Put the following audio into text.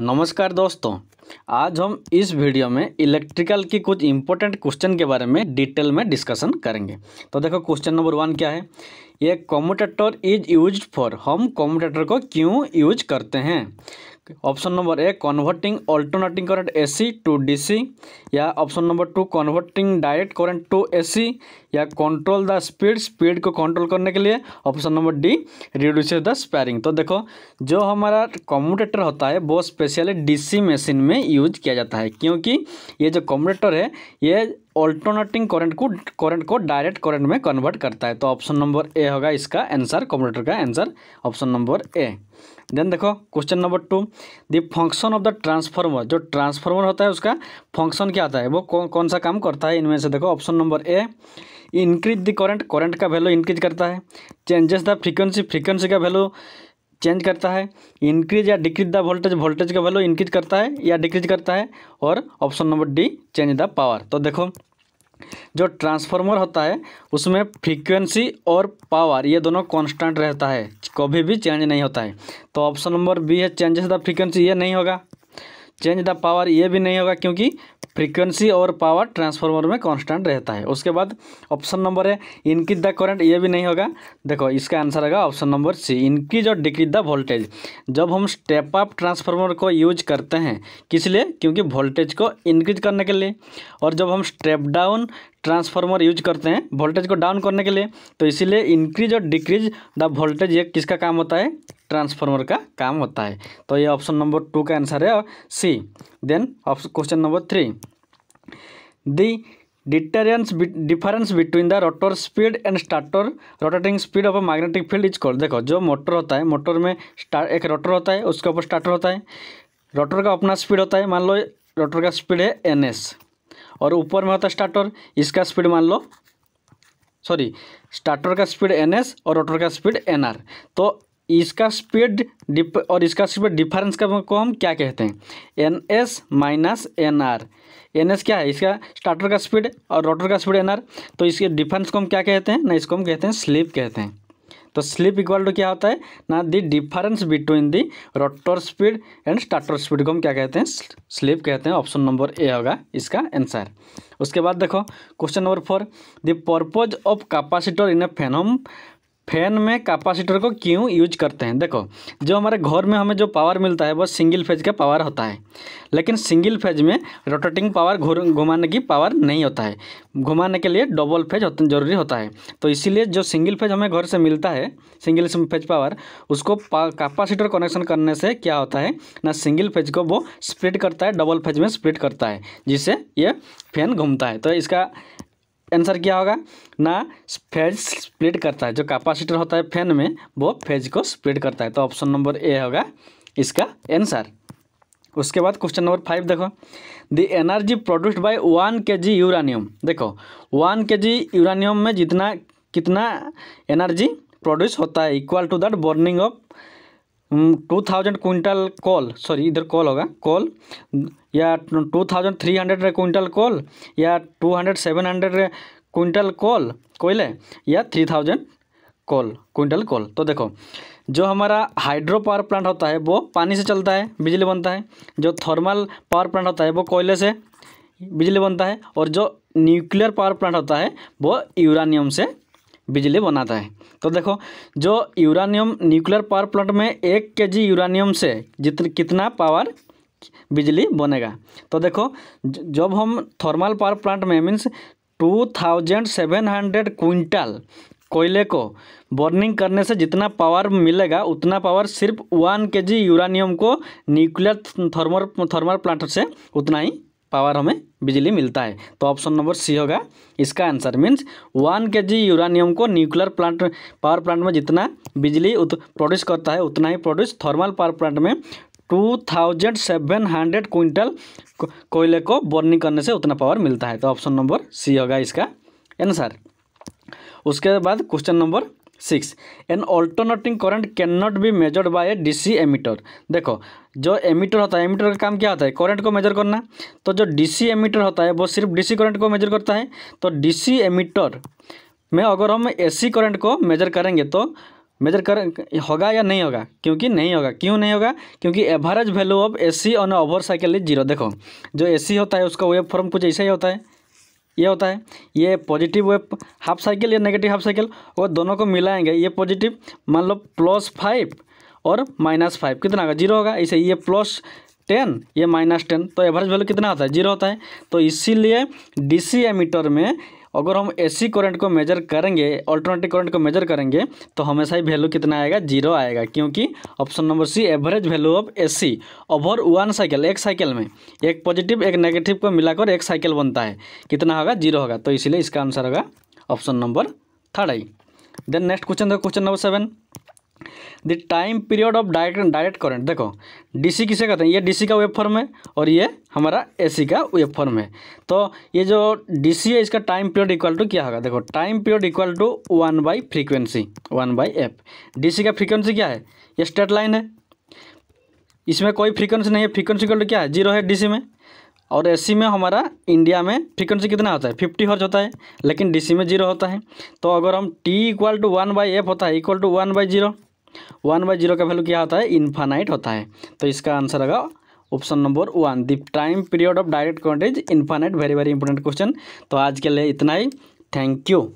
नमस्कार दोस्तों आज हम इस वीडियो में इलेक्ट्रिकल की कुछ इंपॉर्टेंट क्वेश्चन के बारे में डिटेल में डिस्कशन करेंगे तो देखो क्वेश्चन नंबर वन क्या है ये कॉम्यूटेटर इज यूज फॉर हम कॉम्यूटेटर को क्यों यूज करते हैं option number A converting alternating current AC to DC या option number two converting direct current to AC या कंट्रोल द स्पीड स्पीड को कंट्रोल करने के लिए option number D reduces the sparing तो देखो जो हमारा कम्यूटेटर होता है वो स्पेशली डीसी मशीन में यूज किया जाता है क्योंकि ये जो कम्यूटेटर है ये ऑल्टरनेटिंग करंट को करंट को डायरेक्ट करंट में कन्वर्ट करता है तो ऑप्शन नंबर ए होगा इसका आंसर कंप्यूटर का answer option number A then देखो question number two the function of the transformer जो ट्रांसफार्मर होता है उसका फंक्शन क्या होता है वो कौन कौन सा काम करता है इनमें से देखो option number A increase the current current का वैल्यू इंक्रीज करता है चेंजेस द फ्रीक्वेंसी फ्रीक्वेंसी का वैल्यू चेंज करता है इंक्रीज या डिक्रीज द वोल्टेज वोल्टेज का वैल्यू इंक्रीज करता है या डिक्रीज करता है और option number D change the power तो देखो जो ट्रांसफार्मर होता है उसमें फ्रीक्वेंसी और पावर ये दोनों कांस्टेंट रहता है कभी भी चेंज नहीं होता है तो ऑप्शन नंबर बी है चेंजेस द फ्रीक्वेंसी ये नहीं होगा चेंज द पावर ये भी नहीं होगा क्योंकि फ्रीक्वेंसी और पावर ट्रांसफार्मर में कांस्टेंट रहता है उसके बाद ऑप्शन नंबर है इनक्रीज द करंट ये भी नहीं होगा देखो इसका आंसर होगा ऑप्शन नंबर सी इनक्रीज और डिक्रीज द वोल्टेज जब हम स्टेप अप ट्रांसफार्मर को यूज करते हैं किस लिए क्योंकि वोल्टेज को इनक्रीज करने के लिए और जब हम स्टेप डाउन ट्रांसफार्मर यूज करते हैं वोल्टेज को डाउन करने के लिए तो इसीलिए इंक्रीज और डिक्रीज द वोल्टेज ये किसका काम होता है ट्रांसफार्मर का काम होता है तो ये ऑप्शन नंबर टू का आंसर है C then question number three the deterrence difference between the rotor speed and starter rotating speed of a magnetic field is called देखो जो मोटर होता है मोटर में स्टार एक रोटर होता है उसके ऊपर स्टार्टर होता है रोटर का अपना स्पीड होता है मान लो रोटर का स्पीड है एन एस और ऊपर में होता है स्टार्टर इसका स्पीड मान लो सॉरी स्टार्टर का स्पीड एन और रोटर का स्पीड एन तो इसका स्पीड डिप और इसका स्पीड डिफरेंस का को हम क्या कहते हैं N S minus N R N S क्या है इसका स्टार्टर का स्पीड और रोटर का स्पीड एन आर तो इसके डिफरेंस को हम क्या कहते हैं ना इसको हम कहते हैं स्लिप कहते हैं तो स्लिप इक्वल टू क्या होता है ना the difference between the rotor speed and starter speed को हम क्या कहते हैं स्लिप कहते हैं ऑप्शन नंबर ए होगा इसका आंसर उसके बाद देखो question number four the purpose of capacitor in a फेनम फैन में कैपेसिटर को क्यों यूज करते हैं देखो जो हमारे घर में हमें जो पावर मिलता है वो सिंगल फेज का पावर होता है लेकिन सिंगल फेज में रोटेटिंग पावर घुमाने की पावर नहीं होता है घुमाने के लिए डबल फेज होता जरूरी होता है तो इसीलिए जो सिंगल फेज हमें घर से मिलता है सिंगल फेज पावर उसको कैपेसिटर कनेक्शन करने से क्या होता है ना सिंगल फेज को वो स्प्लिट करता है डबल फेज में स्प्लिट करता है जिससे ये फैन घूमता है तो इसका आंसर क्या होगा ना फेज स्प्लिट करता है जो कैपेसिटर होता है फैन में वो फेज को स्प्लिट करता है तो ऑप्शन नंबर ए होगा इसका आंसर उसके बाद क्वेश्चन नंबर फाइव देखो the energy produced by one K G uranium देखो वन के जी यूरानियम में जितना कितना एनर्जी प्रोड्यूस होता है equal to that burning of two thousand quintal coal sorry इधर कॉल होगा कॉल या two thousand three hundred quintal coal या two hundred seven hundred quintal coal कोयले या three thousand coal quintal coal तो देखो जो हमारा हाइड्रो पावर प्लांट होता है वो पानी से चलता है बिजली बनता है जो थर्मल पावर प्लांट होता है वो कोयले से बिजली बनता है और जो न्यूक्लियर पावर प्लांट होता है वो यूरानियम से बिजली बनाता है तो देखो जो यूरानियम न्यूक्लियर पावर प्लांट में एक के जी यूरानियम से जित कितना पावर बिजली बनेगा तो देखो जब हम थर्मल पावर प्लांट में means two thousand seven hundred quintal कोयले को बर्निंग करने से जितना पावर मिलेगा उतना पावर सिर्फ वन के जी यूरानियम को न्यूक्लियर थर्मल थर्मल प्लांट से उतना ही पावर हमें बिजली मिलता है तो ऑप्शन नंबर सी होगा इसका answer means one K G uranium को न्यूक्लियर प्लांट पावर प्लांट में जितना बिजली प्रोड्यूस करता है उतना ही प्रोड्यूस थर्मल पावर प्लांट में two thousand seven hundred quintal कोयले को बर्निंग करने से उतना पावर मिलता है तो ऑप्शन नंबर सी होगा इसका आंसर उसके बाद question number six an alternating current can not be measured by a DC ammeter देखो जो एमीटर होता है एमिटर का काम क्या होता है करंट को मेजर करना तो जो डीसी एमीटर होता है वो सिर्फ डीसी करंट को मेजर करता है तो डीसी एमिटर में अगर हम एसी करंट को मेजर करेंगे तो मेजर कर होगा या नहीं होगा क्योंकि नहीं होगा क्यों नहीं होगा क्योंकि average value of AC on over cycle is zero देखो जो एसी होता है उसका वेव फॉर्म कुछ ऐसा ही होता है ये होता है ये पॉजिटिव वे हाफ साइकिल या नेगेटिव हाफ साइकिल और दोनों को मिलाएंगे ये पॉजिटिव मान लो प्लस फाइव और माइनस फाइव कितना होगा जीरो होगा ऐसे ये प्लस टेन ये माइनस टेन तो एवरेज वैल्यू कितना होता है जीरो होता है तो इसीलिए डीसी एमीटर में अगर हम एसी करंट को मेजर करेंगे अल्टरनेटिव करंट को मेजर करेंगे तो हमेशा ही वैल्यू कितना आएगा जीरो आएगा क्योंकि option number C average value of AC over one cycle एक साइकिल में एक पॉजिटिव एक नेगेटिव को मिलाकर एक साइकिल बनता है कितना होगा जीरो होगा तो इसीलिए इसका आंसर होगा option number third I then next question देखो question number seven the time period of direct direct current देखो डीसी किसे कहते हैं ये डीसी का वेब फॉर्म है और ये हमारा एसी का वेब फॉर्म है तो ये जो डीसी है इसका टाइम पीरियड इक्वल टू क्या होगा देखो time period equal to one by frequency one by F DC का फ्रीक्वेंसी क्या है ये स्ट्रेट लाइन है इसमें कोई फ्रीक्वेंसी नहीं है फ्रीक्वेंसी इक्वल टू क्या है जीरो है डी में और एसी में हमारा इंडिया में फ्रीक्वेंसी कितना होता है फिफ्टी हर्ज होता है लेकिन डीसी में जीरो होता है तो अगर हम T equal to one by F होता है equal to one by zero one by zero का वैल्यू क्या होता है इन्फानाइट होता है तो इसका आंसर होगा option number one the time period of direct कॉन्टेज infinite very very important question तो आज के लिए इतना ही थैंक यू